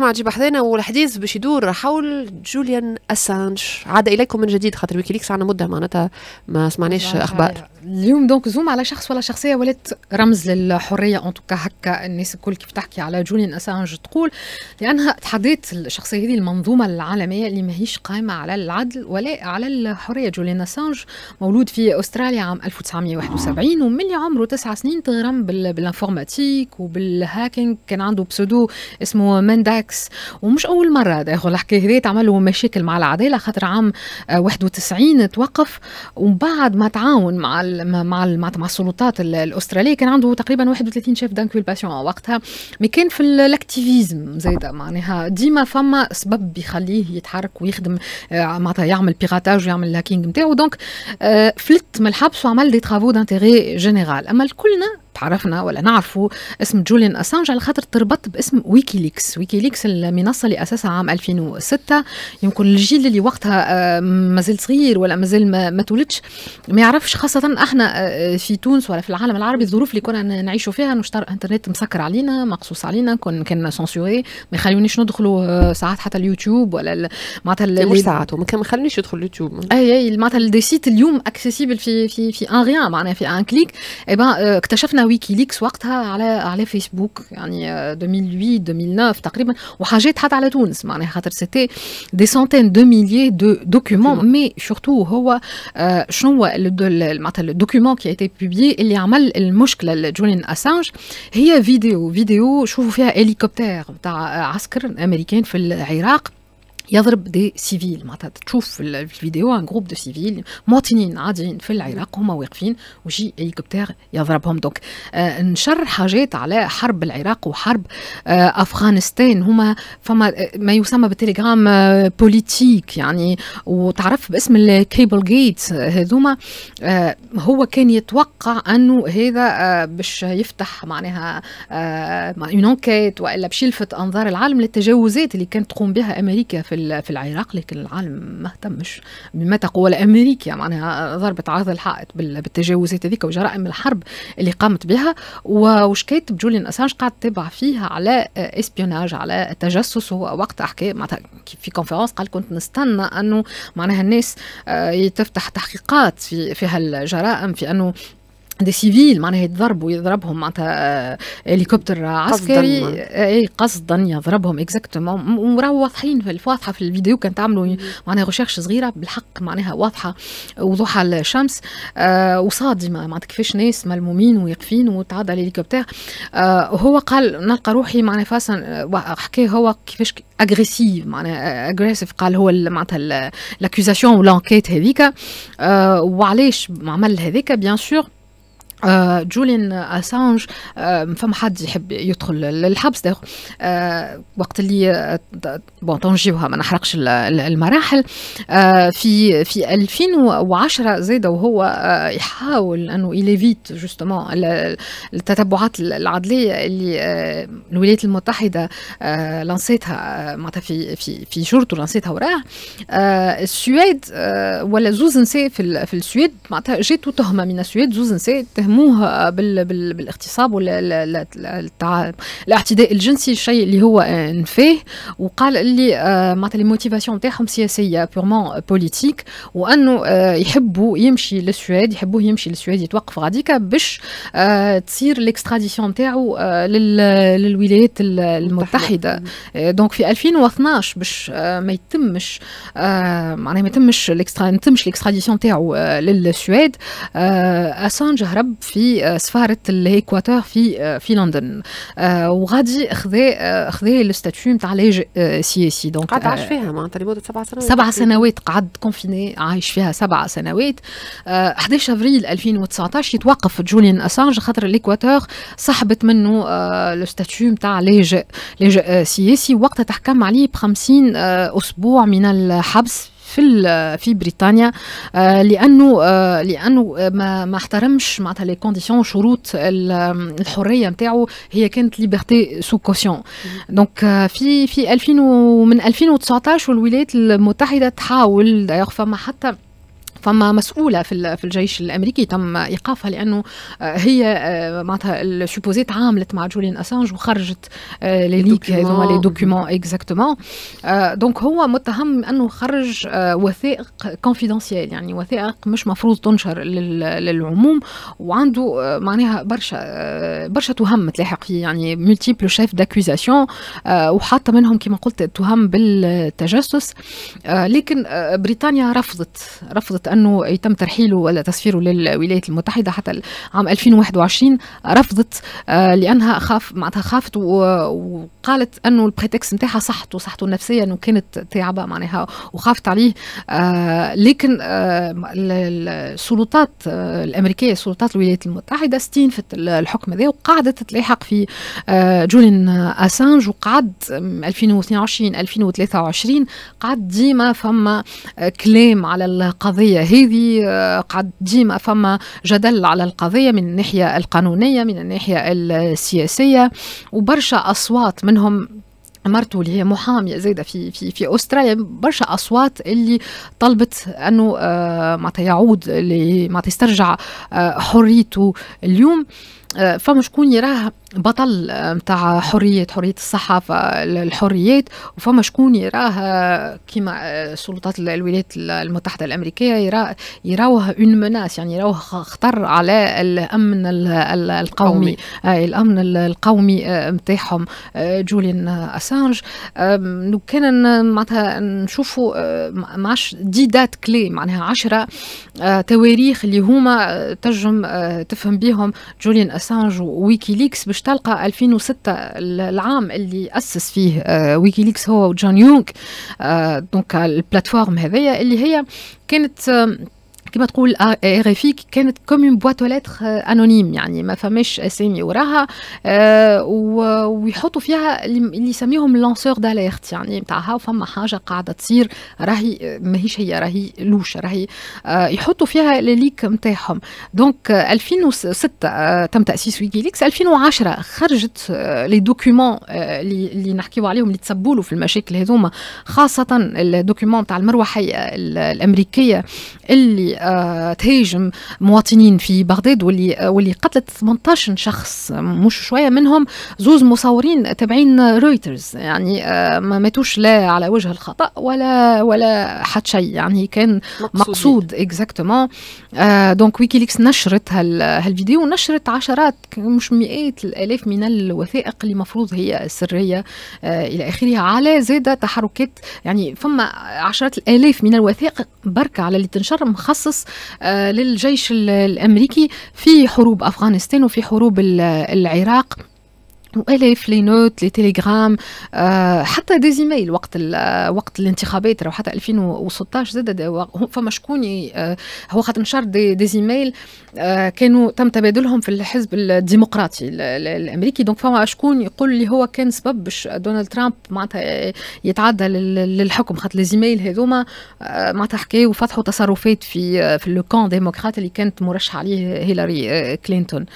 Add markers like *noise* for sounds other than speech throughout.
مع جيب حدانا والحديث باش يدور حول جوليان اسانج عاد اليكم من جديد خاطر ويكيليكس عندنا مده معناتها ما سمعناش اخبار اليوم دونك زوم على شخص ولا شخصيه ولات رمز للحريه اون توكا هكا الناس الكل كيف تحكي على جوليان اسانج تقول لانها تحديت الشخصيه هذه المنظومه العالميه اللي ماهيش قائمه على العدل ولا على الحريه جوليان اسانج مولود في استراليا عام 1971 ومن عمره تسع سنين تغرم بالانفورماتيك وبالهاكينج كان عنده بسودو اسمه مانداك بالعكس ومش اول مره داخل الحكايه هذه تعملوا مشاكل مع العداله خاطر عام 91 آه، توقف وبعد ما تعاون مع الـ مع الـ مع السلطات الاستراليه كان عنده تقريبا 31 شيف دانكولباسيون وقتها مي كان في الاكتيفيزم زايده معناها ديما فما سبب يخليه يتحرك ويخدم آه، معناتها يعمل بيغاتاج ويعمل الهاكينج نتاعو دونك فلت من الحبس وعمل دي ترافو دانتيغي جينيرال اما الكلنا تعرفنا ولا نعرفه اسم جوليان اسانج على خاطر تربط باسم ويكيليكس ويكيليكس المنصه اللي اسسها عام 2006 يمكن الجيل اللي وقتها آه، مازال صغير ولا مازال ما, ما تولدش ما يعرفش خاصه احنا آه، في تونس ولا في العالم العربي الظروف اللي كنا نعيشوا فيها نشتر انترنت مسكر علينا مقصوص علينا كنا كان سانسوري ما يخلونيش ندخلوا آه، ساعات حتى اليوتيوب ولا معناتها مش ساعات ما يخلونيش يدخل اليوتيوب اي اي معناتها سيت اليوم اكسيسيبل في في في ان غيان معناها في ان كليك اي اكتشفنا ويكيليكس وقتها على على فيسبوك يعني 2008 آه، 2009 تقريبا وحاجات حتى على تونس معناها خاطر سيتي دي سونتين دو ميليي دو دوكيومون مي سورتو هو آه، شنو معناتها الدوكيومون كي ايتي بوبليي اللي عمل المشكله لجولين اسانج هي فيديو فيديو شوفوا فيها هليكوبتر تاع آه، عسكر امريكان في العراق يضرب دي سيفيل معناتها تشوف في الفيديو ان جروب دو سيفيل مواطنين عاديين في العراق هما واقفين وجي هليكوبتير يضربهم دونك آه نشر حاجات على حرب العراق وحرب آه افغانستان هما فما آه، ما يسمى بالتليجرام آه بوليتيك يعني وتعرف باسم الكيبل جيت هذوما آه هو كان يتوقع انه هذا آه باش يفتح معناها اون آه انكيت والا باش يلفت انظار العالم للتجاوزات اللي كانت تقوم بها امريكا في في العراق لكن العالم ما اهتمش بما تقول امريكا يعني معناها ضربت عرض الحائط بالتجاوزات هذيك وجرائم الحرب اللي قامت بها كاتب جوليان اسانج قاعد تابع فيها على اسبيوناج على تجسس هو وقت معناتها في كونفرنس قال كنت نستنى انه معناها الناس آه، تفتح تحقيقات في في هالجرائم في انه دي سيفيل معناها يتضربوا يضربهم معناتها آه، هليكوبتر عسكري آه، اي قصدا يضربهم اكزاكتومون وراهو واضحين في واضحه في الفيديو كان تعملوا معناها ريشيرش صغيره بالحق معناها واضحه وضوح الشمس آه، وصادمه معناتها كيفاش ناس ملمومين ويقفين وتعدى الهليكوبتر هو قال نلقى روحي معناها فاسا حكى هو كيفاش اغريسيف معناها اغريسيف قال هو معناتها لاكوزاسيون ولانكيت هذيك وعلاش عمل هذيك بيان سور آه، جولين جوليان اسانج آه، فما حد يحب يدخل للحبس ده آه، وقت اللي بون تنجيوها ما نحرقش المراحل في في 2010 زيد وهو يحاول انه يليفيت جوستومون التتبعات العدليه اللي الولايات المتحده لانسيتها معناتها في في في جرته لانسيتها وراه السويد ولا زوز نساء في, السويد معناتها جاتو تهمه من السويد زوز نساء يتهموه بالاغتصاب ولا الاعتداء الجنسي الشيء اللي هو نفاه وقال اللي آه، معناتها لي موتيفاسيون تاعهم سياسيه بيغمون بوليتيك وانه آه، يحبوا يمشي للسويد يحبوه يمشي للسويد يتوقف غاديكا باش آه، تصير ليكستراديسيون تاعو للولايات المتحده دونك في 2012 باش ما يتمش معناها ما يتمش ما يتمش ليكستراديسيون تاعو للسويد اسانج هرب في آه، سفاره الهيكواتور في آه، في لندن آه، وغادي خذا خذا الستاتيو نتاع لاجئ سياسي دونك قعد عاش فيها معناتها لمده سبع سنوات سبع سنوات قعد كونفيني عايش فيها سبع سنوات 11 افريل 2019 يتوقف جوليان اسانج خاطر الاكواتور سحبت منه لو ستاتيو نتاع لاجئ لاجئ سياسي وقتها تحكم عليه ب 50 اسبوع من الحبس في في بريطانيا آه، لانه آه، لانه آه، ما ما احترمش معناتها لي كونديسيون شروط الحريه نتاعو هي كانت ليبرتي سو كوسيون دونك في في 2000 ومن 2019 والولايات المتحده تحاول دايوغ فما حتى فما مسؤولة في الجيش الأمريكي تم إيقافها لأنه آه، هي آه، معناتها سوبوزي تعاملت مع جولين أسانج وخرجت ليك هذوما لي دوكيومون اكزاكتومون دونك هو متهم أنه خرج آه، وثائق كونفيدنسيال يعني وثائق مش مفروض تنشر للعموم وعنده معناها برشا برشا تهم تلاحق فيه يعني ملتيبل شيف داكوزاسيون وحاطه منهم كما قلت تهم بالتجسس لكن بريطانيا رفضت رفضت انه يتم ترحيله ولا تسفيره للولايات المتحده حتى عام 2021 رفضت آه، لانها خاف معناتها خافت وقالت انه البريتكس نتاعها صحته صحته النفسيه انه كانت تعبه معناها وخافت عليه آه، لكن آه، السلطات الامريكيه سلطات الولايات المتحده استنفت الحكم هذا وقعدت تلاحق في جولين اسانج وقعد 2022 2023 قعد ديما فما كلام على القضيه القضيه هذه آه، قد ديما فما جدل على القضيه من الناحيه القانونيه من الناحيه السياسيه وبرشا اصوات منهم مرته اللي هي محاميه زايده في في في استراليا برشا اصوات اللي طلبت انه آه معناتها يعود معناتها يسترجع آه حريته اليوم فما شكون يراه بطل نتاع آه، حرية حرية الصحافة الحريات وفما شكون يراه آه، كيما آه، سلطات الولايات المتحدة الأمريكية يراه يراوه اون مناس يعني يراوه خطر على الأمن القومي قومي. الأمن القومي نتاعهم جوليان أسانج لو كان معناتها نشوفوا معش دي دات كلي معناها عشرة تواريخ اللي هما تجم تفهم بيهم جوليان أسانج أسانج وويكيليكس باش تلقى 2006 العام اللي أسس فيه ويكيليكس آه، هو وجون يونغ آه، دونك البلاتفورم هذيا اللي هي كانت كما تقول ار آه، اف كانت كوم اون بواط لتر انونيم يعني ما فماش اسامي وراها آه، ويحطوا فيها اللي يسميهم لونسور داليرت يعني نتاعها فما حاجه قاعده تصير راهي آه، ماهيش هي راهي لوش راهي يحطوا فيها ليك نتاعهم دونك 2006 تم تاسيس ويكيليكس 2010 خرجت لي دوكيومون اللي نحكيو عليهم اللي تسبوا في المشاكل هذوما خاصه الدوكيومون تاع المروحيه الامريكيه اللي آه، تهاجم مواطنين في بغداد واللي آه، واللي قتلت 18 شخص مش شويه منهم زوز مصورين تابعين رويترز يعني آه، ما ماتوش لا على وجه الخطا ولا ولا حد شيء يعني كان مقصود اكزاكتومون دونك ويكيليكس نشرت هالفيديو ونشرت عشرات مش مئات الالاف من الوثائق اللي المفروض هي سريه الى اخره على زاده تحركات يعني فما عشرات الالاف من الوثائق بركه على اللي تنشر مخصص خاص آه، للجيش الامريكي في حروب افغانستان وفي حروب العراق والاف لي نوت لي تيليغرام آه، حتى دي وقت آه، وقت الانتخابات راهو حتى 2016 زاد فما شكون آه، هو خاطر نشر دي, كانوا تم تبادلهم في الحزب الديمقراطي الامريكي دونك فما شكون يقول لي هو كان سبب باش دونالد ترامب معناتها يتعدى للحكم خاطر لي هذوما معناتها حكاوا وفتحوا تصرفات في في لو كون ديمقراط اللي كانت مرشحه عليه هيلاري كلينتون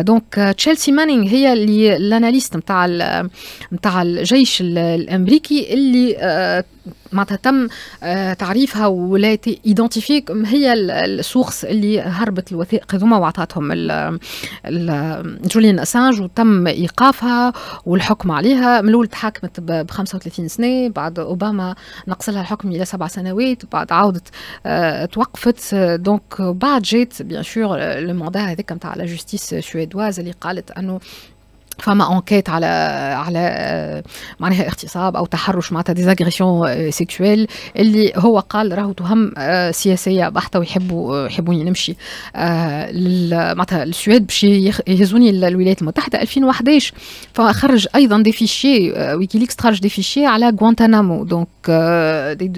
دونك تشيلسي مانينغ هي اللي الاناليست نتاع نتاع الجيش الامريكي اللي آه، معناتها تم آه، تعريفها ولا ايدونتيفي هي السورس اللي هربت الوثائق هذوما وعطاتهم جوليان اسانج وتم ايقافها والحكم عليها من الاول تحاكمت ب 35 سنه بعد اوباما نقص لها الحكم الى سبع سنوات بعد عاودت آه، توقفت دونك بعد جات بيان سور لو ماندا هذاك نتاع لا جوستيس سويدواز اللي قالت انه فما انكيت على على آه، معناها اغتصاب او تحرش معناتها ديزاغريسيون آه، سيكشويل اللي هو قال راهو تهم آه، سياسيه بحته ويحبوا يحبوني نمشي معناتها السويد باش يهزوني الولايات المتحده 2011 فخرج ايضا دي فيشي ويكيليكس خرج دي فيشي على غوانتانامو دونك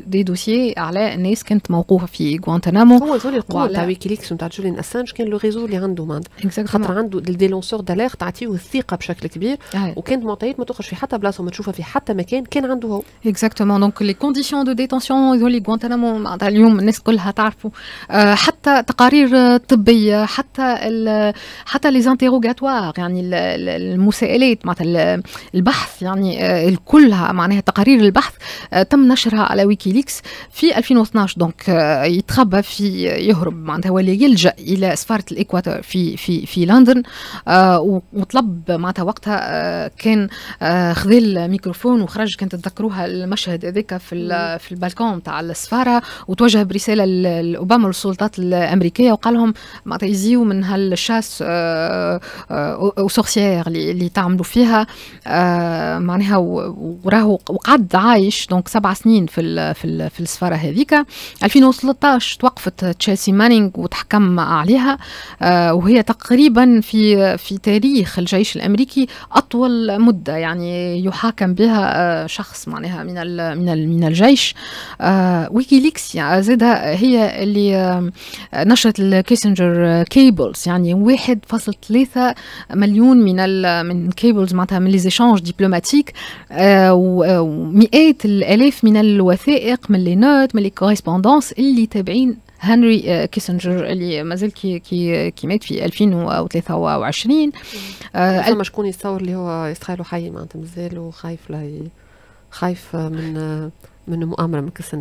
دي دوسيي على ناس كانت موقوفه في غوانتانامو هو زول القوة تاع ويكيليكس نتاع جولين اسانج كان لو ريزو اللي عنده خاطر عنده دي لونسور دالير تعطيه الثقه باش بشكل كبير أيوة. وكانت معطيات ما تخرج في حتى بلاصه وما تشوفها في حتى مكان كان عنده هو اكزاكتومون دونك لي كونديسيون دو ديتونسيون هذول غوانتانامو معناتها اليوم الناس كلها تعرفوا حتى تقارير طبيه حتى حتى لي زانتيروغاتوار يعني المساءلات معناتها البحث يعني كلها معناها تقارير البحث تم نشرها على ويكيليكس في 2012 دونك يتخبى في يهرب معناتها ولا يلجا الى سفاره الاكواتور في في في لندن وطلب معناتها معناتها وقتها آه، كان آه، خذ الميكروفون وخرج كانت تتذكروها المشهد هذاك في في البالكون تاع السفاره وتوجه برساله لاوباما والسلطات الامريكيه وقال لهم معناتها يزيو من هالشاس آه، او سورسيير اللي تعملوا فيها معناها وراهو وقعد عايش دونك سبع سنين في الـ في, الـ في السفاره هذيك 2013 توقفت تشيلسي مانينغ وتحكم عليها وهي تقريبا في في تاريخ الجيش الامريكي هيك اطول مده يعني يحاكم بها آه، شخص معناها من من من الجيش ويكيليكس يعني زادها هي اللي آه، نشرت الكيسنجر كيبلز يعني 1.3 مليون من من كيبلز معناتها من لي زيشانج دبلوماتيك ومئات الالاف من الوثائق من لي نوت من لي كوريسبوندونس اللي تابعين هنري آه، كيسنجر اللي مازال كي كي كي مات في 2023 فما شكون يتصور اللي هو يستخيلوا حي معناتها مازال وخايف لا خايف من من مؤامره من كيسن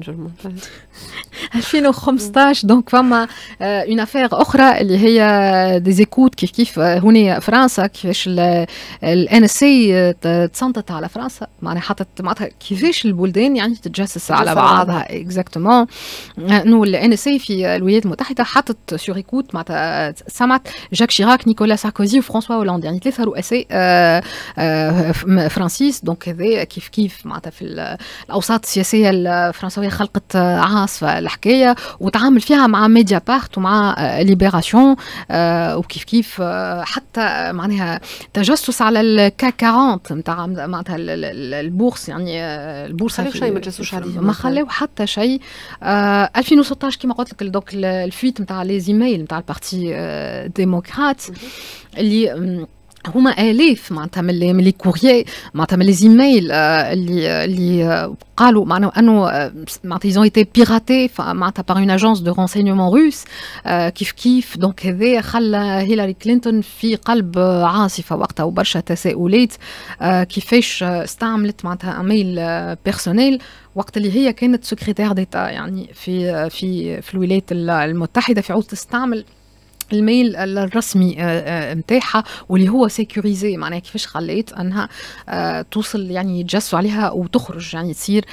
2015 دونك فما اون آه، افير اخرى اللي هي ديزيكوت كيف كيف هنا فرنسا كيفاش الان اس اي آه، تصنتت على فرنسا معناها حطت معناتها كيفاش البلدان يعني تتجسس على بعضها اكزاكتومون انه الان اس اي في الولايات المتحده حطت سور ايكوت معناتها آه، سمعت جاك شيراك نيكولا ساركوزي وفرانسوا هولاند يعني ثلاثه رؤساء فرانسيس دونك هذا كيف كيف معناتها في الاوساط السياسيه الشخصية الفرنسوية خلقت عاصفة الحكاية وتعامل فيها مع ميديا بارت ومع ليبراسيون آه، آه، وكيف كيف آه، حتى معناها تجسس على الكا 40 نتاع معناتها البورص يعني البورصة ما شيء ما تجسسوش عليه ما خلاو حتى شيء 2016 كما قلت لك دوك الفيت نتاع لي زيميل نتاع البارتي ديموكرات اللي هما الاف معناتها من لي كوريي معناتها من لي ايميل آه، اللي اللي آه، قالوا معناها انه آه، معناتها ايزون ايتي بيراتي معناتها باغ اون اجونس دو رونسينيومون روس كيف كيف دونك هذا خلى هيلاري كلينتون في قلب عاصفه وقتها وبرشا تساؤلات كيفاش استعملت معناتها ايميل بيرسونيل وقت اللي هي كانت سكرتير ديتا يعني في في في الولايات المتحده في عود تستعمل الميل الرسمي نتاعها آه، آه، واللي هو سيكوريزي معناها كيفاش خليت انها آه، توصل يعني يتجسوا عليها وتخرج يعني تصير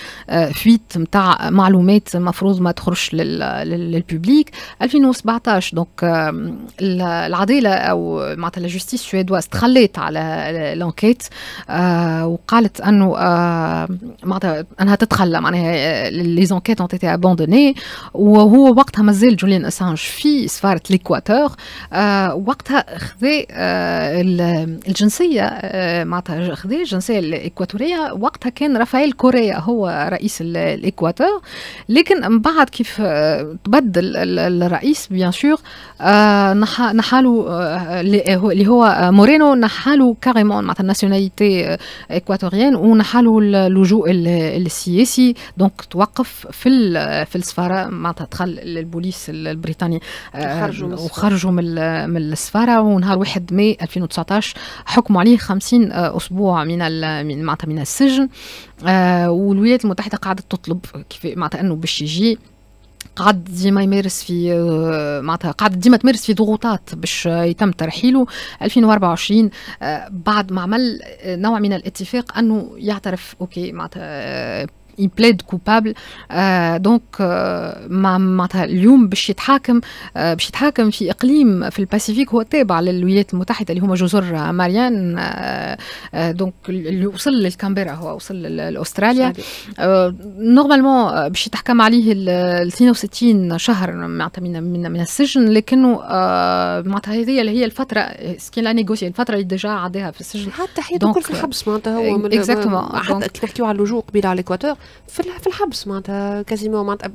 فيت نتاع معلومات مفروض ما تخرجش للببليك 2017 دونك العداله او معناتها لا سويدواز تخليت على لونكيت وقالت انه معناتها انها تتخلى معناها لي زونكيت اون تيتي ابوندوني وهو وقتها مازال جوليان اسانج في سفاره الاكواتور البالوغ آه، وقتها خذا آه، الجنسيه آه، معناتها خذا الجنسيه الاكواتوريه وقتها كان رافائيل كوريا هو رئيس الاكواتور لكن من بعد كيف تبدل الرئيس بيان سور نحالو اللي هو مورينو نحالو كاريمون معناتها الناسيوناليتي اكواتوريان ونحالو اللجوء السياسي دونك توقف في في السفاره معناتها دخل البوليس البريطاني وخرجوا خرجوا من من السفاره ونهار 1 ماي 2019 حكموا عليه 50 آه، اسبوع من من معناتها من السجن آه، والولايات المتحده قعدت تطلب كيف معناتها انه باش يجي قعد ديما يمارس في آه، معناتها قعد ديما تمارس في ضغوطات باش يتم ترحيله 2024 بعد ما عمل نوع من الاتفاق انه يعترف اوكي معناتها il plaide coupable دونك مع معناتها اليوم باش يتحاكم آه، باش يتحاكم في اقليم في الباسيفيك هو تابع طيب للولايات المتحده اللي هما جزر ماريان دونك آه، آه، اللي وصل للكامبيرا هو وصل لاستراليا نورمالمون باش يتحكم عليه ال 62 شهر معناتها من من, من السجن لكنه معناتها هذه اللي هي الفتره سكين لا نيغوسي الفتره اللي ديجا عداها في السجن حتى حياته كل في الحبس معناتها هو اكزاكتومون إيه، حتى نحكيو على اللجوء قبيله على الاكواتور في في الحبس معناتها كازيمو معناتها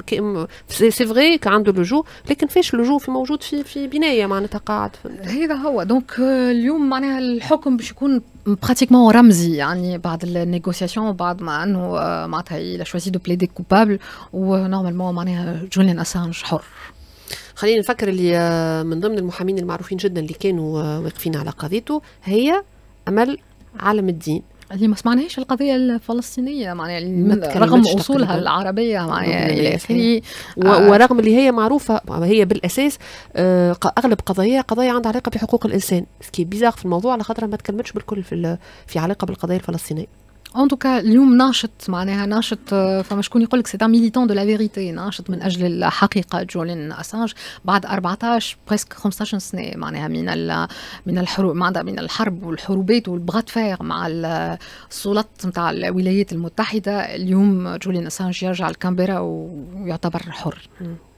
سي فغي عنده لوجو لكن فاش لوجو في موجود في في بنايه معناتها قاعد هذا هو دونك euh, اليوم معناها الحكم باش يكون براتيكمون رمزي يعني بعد النيغوسياسيون بعد ما انه آه، معناتها الى شوزي دو بليدي كوبابل ونورمالمون معناها جوليان اسانج حر خلينا نفكر اللي آه، من ضمن المحامين المعروفين جدا اللي كانوا آه، واقفين على قضيته هي امل عالم الدين اللي ما سمعناهاش القضية الفلسطينية معناها رغم أصولها العربية معناها يعني آه، ورغم اللي هي معروفة هي بالأساس آه، أغلب قضايا قضايا عندها علاقة بحقوق الإنسان سكي بيزاغ في الموضوع على خاطر ما تكلمتش بالكل في, في علاقة بالقضايا الفلسطينية ان توكا اليوم ناشط معناها ناشط آه، فما شكون يقول لك سي ميليتون دو لا فيريتي ناشط من اجل الحقيقه جولين اسانج بعد 14 بريسك 15 سنه معناها من من الحروب معناتها من الحرب والحروبات والبغا فير مع السلطات نتاع الولايات المتحده اليوم جولين اسانج يرجع لكامبيرا ويعتبر حر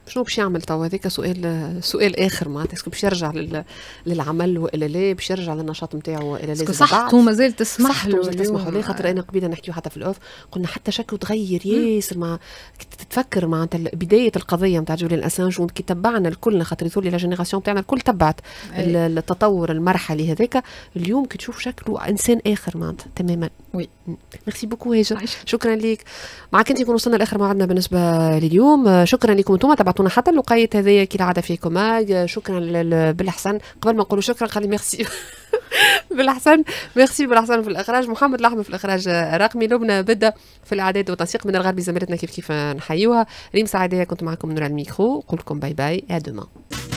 شنو باش يعمل توا هذاك سؤال سؤال اخر معناتها اسكو باش يرجع لل... للعمل والا لا باش يرجع للنشاط نتاعه والا لا صحته مازال تسمح له مازال تسمح له خاطر انا قبيله نحكيو حتى في الاوف قلنا حتى شكله تغير ياسر مع تتفكر معناتها بدايه القضيه نتاع جوليان اسانج كي تبعنا الكل خاطر يثولي لا جينيراسيون نتاعنا الكل تبعت إيه. التطور المرحلي هذاك اليوم كي تشوف شكله انسان اخر معناتها تماما وي ميرسي بوكو هاجر شكرا لك معك انت نكون وصلنا لاخر موعدنا بالنسبه لليوم شكرا لكم انتم عطونا حتى اللقيت هذايا كي العاده فيكم آه، شكرا بالاحسن قبل ما نقولوا شكرا خلي ميرسي *laughs* بالاحسن ميرسي بالاحسن في الاخراج محمد لحم في الاخراج الرقمي آه، لبنى بدا في الاعداد والتنسيق من الغرب زميلتنا كيف كيف نحيوها ريم سعيديه كنت معكم نور الميكرو نقول لكم باي باي ا دومان